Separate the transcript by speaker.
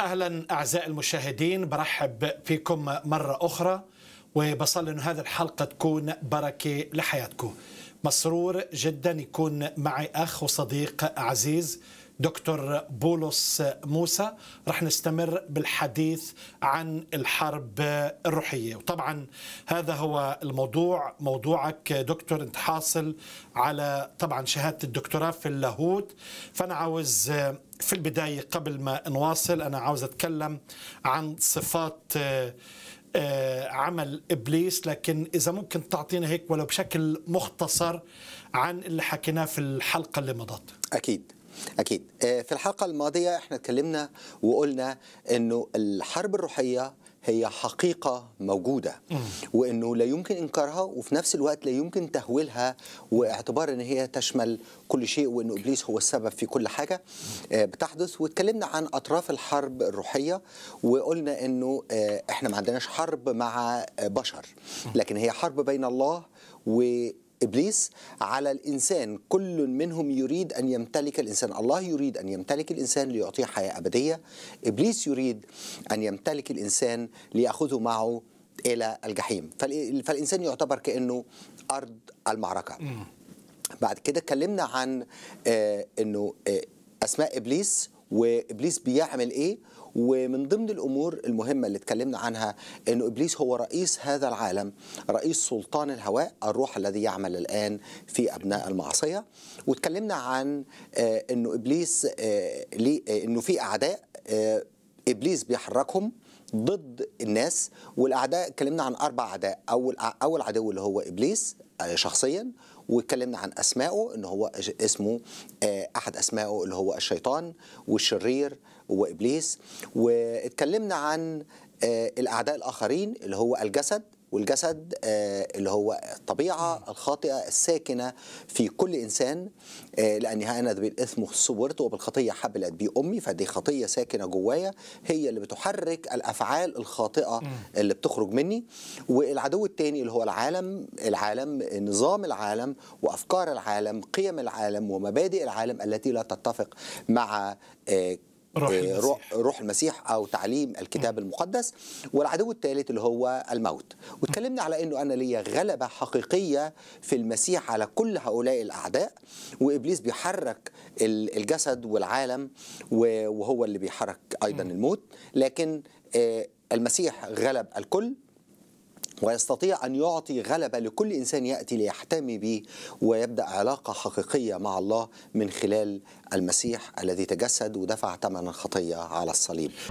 Speaker 1: اهلا اعزائي المشاهدين برحب فيكم مره اخرى وبصل ان هذه الحلقه تكون بركه لحياتكم مسرور جدا يكون معي اخ وصديق عزيز دكتور بولس موسى رح نستمر بالحديث عن الحرب الروحية وطبعا هذا هو الموضوع موضوعك دكتور انت حاصل على طبعا شهادة الدكتوراه في اللاهوت فأنا عاوز في البداية قبل ما نواصل أنا عاوز أتكلم عن صفات آه، آه، عمل ابليس لكن اذا ممكن تعطينا هيك ولو بشكل مختصر عن اللي حكيناه في الحلقه اللي
Speaker 2: مضت اكيد اكيد آه، في الحلقه الماضيه احنا اتكلمنا وقلنا انه الحرب الروحيه هي حقيقة موجودة وأنه لا يمكن إنكارها وفي نفس الوقت لا يمكن تهويلها واعتبار أن هي تشمل كل شيء وأنه إبليس هو السبب في كل حاجة آه، بتحدث واتكلمنا عن أطراف الحرب الروحية وقلنا أنه آه، إحنا ما عندناش حرب مع بشر لكن هي حرب بين الله و إبليس على الإنسان كل منهم يريد أن يمتلك الإنسان الله يريد أن يمتلك الإنسان ليعطيه حياة أبدية إبليس يريد أن يمتلك الإنسان ليأخذه معه إلى الجحيم فالإنسان يعتبر كأنه أرض المعركة بعد كده اتكلمنا عن آه، أنه آه، أسماء إبليس وابليس بيعمل ايه ومن ضمن الامور المهمه اللي اتكلمنا عنها انه ابليس هو رئيس هذا العالم رئيس سلطان الهواء الروح الذي يعمل الان في ابناء المعصيه واتكلمنا عن آه، انه ابليس آه، آه، انه في اعداء ابليس بيحركهم ضد الناس والاعداء اتكلمنا عن اربع اعداء اول اول عدو اللي هو ابليس شخصيا واتكلمنا عن اسمائه ان هو اسمه آه، احد اسمائه اللي هو الشيطان والشرير وابليس واتكلمنا عن آه، الاعداء الاخرين اللي هو الجسد والجسد آه، اللي هو الطبيعة الخاطئة الساكنة في كل إنسان آه، لأني أنا بالإثم صورت وبالخطية حبلت بي أمي فدي خطية ساكنة جوايا هي اللي بتحرك الأفعال الخاطئة اللي بتخرج مني والعدو الثاني اللي هو العالم العالم نظام العالم وأفكار العالم قيم العالم ومبادئ العالم التي لا تتفق مع آه، روح المسيح. روح المسيح او تعليم الكتاب م. المقدس والعدو الثالث اللي هو الموت واتكلمنا على انه انا ليا غلبه حقيقيه في المسيح على كل هؤلاء الاعداء وابليس بيحرك الجسد والعالم وهو اللي بيحرك ايضا الموت لكن آه، المسيح غلب الكل ويستطيع أن يعطي غلبة لكل إنسان يأتي ليحتمي به ويبدأ علاقة حقيقية مع الله من خلال المسيح الذي تجسد ودفع ثمن الخطية على الصليب